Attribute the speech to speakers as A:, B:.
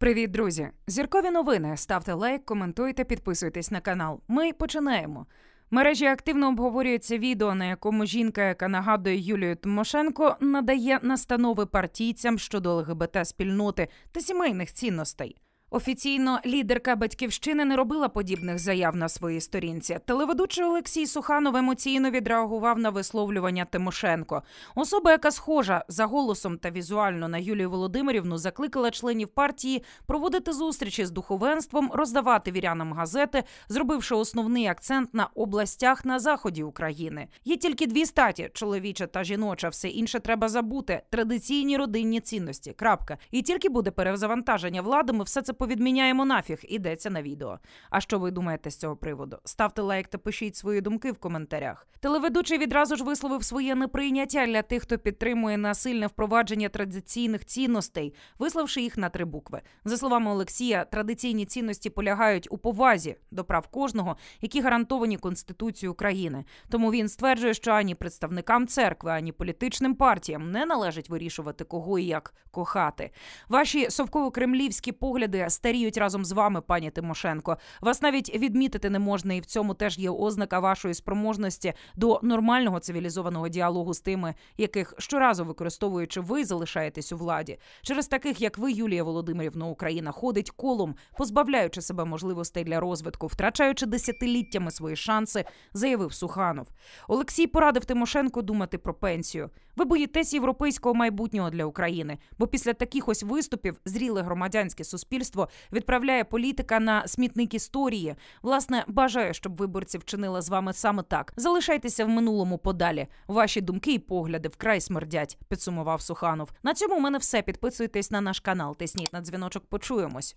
A: Привіт, друзі! Зіркові новини. Ставте лайк, коментуйте, підписуйтесь на канал. Ми починаємо. Мережі активно обговорюється відео, на якому жінка, яка нагадує Юлію Тимошенко, надає настанови партійцям щодо ЛГБТ спільноти та сімейних цінностей. Офіційно лідерка батьківщини не робила подібних заяв на своїй сторінці. Телеведучий Олексій Суханов емоційно відреагував на висловлювання Тимошенко. Особа, яка схожа за голосом та візуально на Юлію Володимирівну, закликала членів партії проводити зустрічі з духовенством, роздавати вірянам газети, зробивши основний акцент на областях на заході України. Є тільки дві статі: чоловіча та жіноча. Все інше треба забути. Традиційні родинні цінності. Крапка. І тільки буде перезавантаження владами, все це повідміняємо нафіг, ідеться на відео. А що ви думаєте з цього приводу? Ставте лайк та пишіть свої думки в коментарях. Телеведучий відразу ж висловив своє неприйняття для тих, хто підтримує насильне впровадження традиційних цінностей, виславши їх на три букви. За словами Олексія, традиційні цінності полягають у повазі до прав кожного, які гарантовані конституцією країни. Тому він стверджує, що ані представникам церкви, ані політичним партіям не належить вирішувати кого і як кохати. Ваші совково-кремлівські погляди старіють разом з вами, пані Тимошенко. Вас навіть відмітити не можна, і в цьому теж є ознака вашої спроможності до нормального цивілізованого діалогу з тими, яких щоразу використовуючи, ви залишаєтесь у владі. Через таких, як ви, Юлія Володимирівна, Україна ходить колом, позбавляючи себе можливостей для розвитку, втрачаючи десятиліттями свої шанси, заявив Суханов. Олексій порадив Тимошенко думати про пенсію. Ви боїтесь європейського майбутнього для України, бо після таких ось виступів зріле громадянське суспільство суспільство відправляє політика на смітник історії. Власне, бажаю, щоб виборці вчинили з вами саме так. Залишайтеся в минулому подалі. Ваші думки і погляди вкрай смердять. Підсумував Суханов. На цьому у мене все. Підписуйтесь на наш канал. Тисніть на дзвіночок. Почуємось.